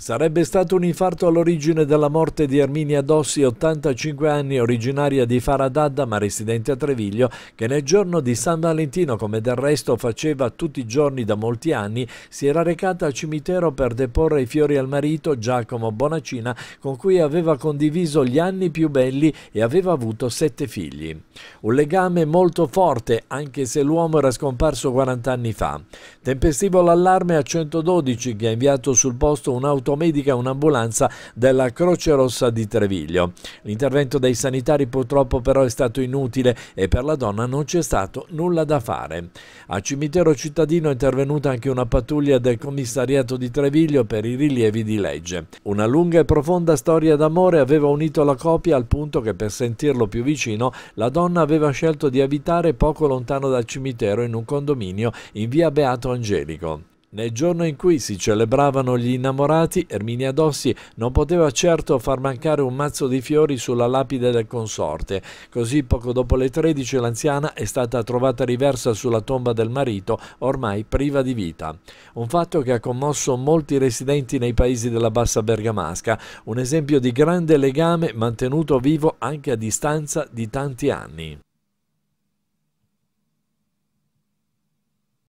Sarebbe stato un infarto all'origine della morte di Erminia Dossi, 85 anni, originaria di Faradadda ma residente a Treviglio, che nel giorno di San Valentino, come del resto faceva tutti i giorni da molti anni, si era recata al cimitero per deporre i fiori al marito Giacomo Bonacina, con cui aveva condiviso gli anni più belli e aveva avuto sette figli. Un legame molto forte, anche se l'uomo era scomparso 40 anni fa. Tempestivo l'allarme a 112 che ha inviato sul posto un'auto 100 medica e un'ambulanza della Croce Rossa di Treviglio. L'intervento dei sanitari purtroppo però è stato inutile e per la donna non c'è stato nulla da fare. A cimitero cittadino è intervenuta anche una pattuglia del commissariato di Treviglio per i rilievi di legge. Una lunga e profonda storia d'amore aveva unito la coppia al punto che per sentirlo più vicino la donna aveva scelto di abitare poco lontano dal cimitero in un condominio in via Beato Angelico. Nel giorno in cui si celebravano gli innamorati, Erminia Dossi non poteva certo far mancare un mazzo di fiori sulla lapide del consorte. Così poco dopo le 13 l'anziana è stata trovata riversa sulla tomba del marito, ormai priva di vita. Un fatto che ha commosso molti residenti nei paesi della bassa bergamasca, un esempio di grande legame mantenuto vivo anche a distanza di tanti anni.